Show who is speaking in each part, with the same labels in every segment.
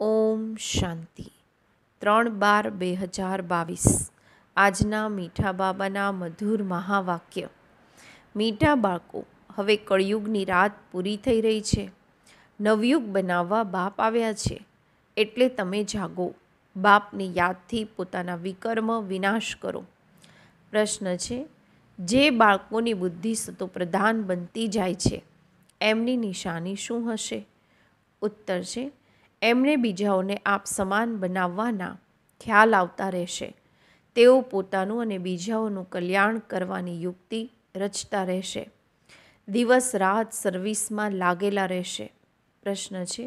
Speaker 1: ઓમ શાંતિ ત્રણ બાર બે હજાર બાવીસ આજના મીઠા બાબાના મધુર મહાવાક્ય મીઠા બાળકો હવે કળિયુગની રાત પૂરી થઈ રહી છે નવયુગ બનાવવા બાપ આવ્યા છે એટલે તમે જાગો બાપની યાદથી પોતાના વિકર્મ વિનાશ કરો પ્રશ્ન છે જે બાળકોની બુદ્ધિ સતો પ્રધાન બનતી જાય છે એમની નિશાની શું હશે ઉત્તર છે એમને બીજાઓને આપ સમાન બનાવવાના ખ્યાલ આવતા રહેશે તેઓ પોતાનું અને બીજાઓનું કલ્યાણ કરવાની યુક્તિ રચતા રહેશે દિવસ રાત સર્વિસમાં લાગેલા રહેશે પ્રશ્ન છે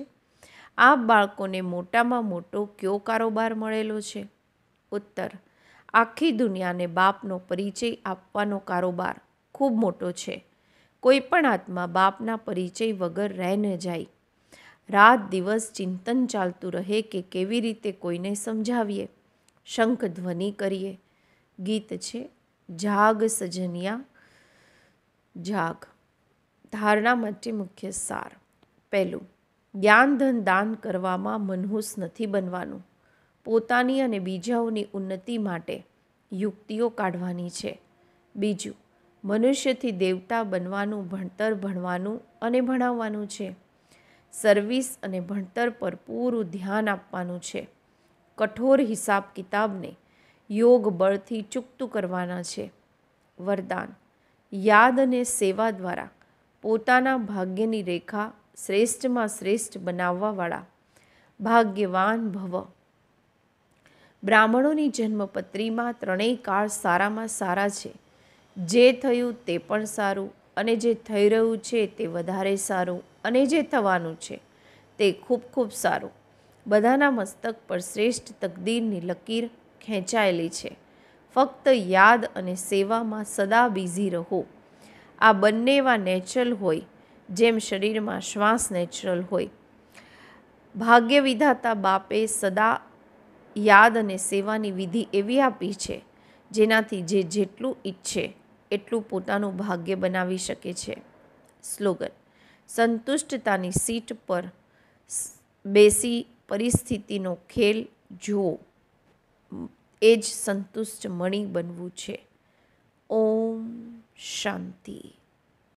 Speaker 1: આ બાળકોને મોટામાં મોટો કયો કારોબાર મળેલો છે ઉત્તર આખી દુનિયાને બાપનો પરિચય આપવાનો કારોબાર ખૂબ મોટો છે કોઈ પણ આત્મા બાપના પરિચય વગર રહે જાય રાત દિવસ ચિંતન ચાલતું રહે કે કેવી રીતે કોઈને સમજાવીએ શંખ ધ્વનિ કરીએ ગીત છે જાગ સજનિયા જાગ ધારણા માટે મુખ્ય સાર પહેલું જ્ઞાન ધન દાન કરવામાં મનહૂસ નથી બનવાનું પોતાની અને બીજાઓની ઉન્નતિ માટે યુક્તિઓ કાઢવાની છે બીજું મનુષ્યથી દેવતા બનવાનું ભણતર ભણવાનું અને ભણાવવાનું છે સર્વિસ અને ભણતર પર પૂરું ધ્યાન આપવાનું છે કઠોર હિસાબ કિતાબને યોગ બળથી ચૂકતું કરવાના છે વરદાન યાદ અને સેવા દ્વારા પોતાના ભાગ્યની રેખા શ્રેષ્ઠમાં શ્રેષ્ઠ બનાવવાવાળા ભાગ્યવાન ભવ બ્રાહ્મણોની જન્મપત્રીમાં ત્રણેય કાળ સારામાં સારા છે જે થયું તે પણ સારું અને જે થઈ રહ્યું છે તે વધારે સારું અને જે થવાનું છે તે ખૂબ ખૂબ સારું બધાના મસ્તક પર શ્રેષ્ઠ તકદીરની લકીર ખેંચાયેલી છે ફક્ત યાદ અને સેવામાં સદા બિઝી રહો આ બંનેવા નેચરલ હોય જેમ શરીરમાં શ્વાસ નેચરલ હોય ભાગ્ય વિધાતા બાપે સદા યાદ અને સેવાની વિધિ એવી આપી છે જેનાથી જે જેટલું ઈચ્છે એટલું પોતાનું ભાગ્ય બનાવી શકે છે સ્લોગન સંતુષ્ટતાની સીટ પર બેસી પરિસ્થિતિનો ખેલ જુઓ એ જ સંતુષ્ટ મણી બનવું છે ઓમ શાંતિ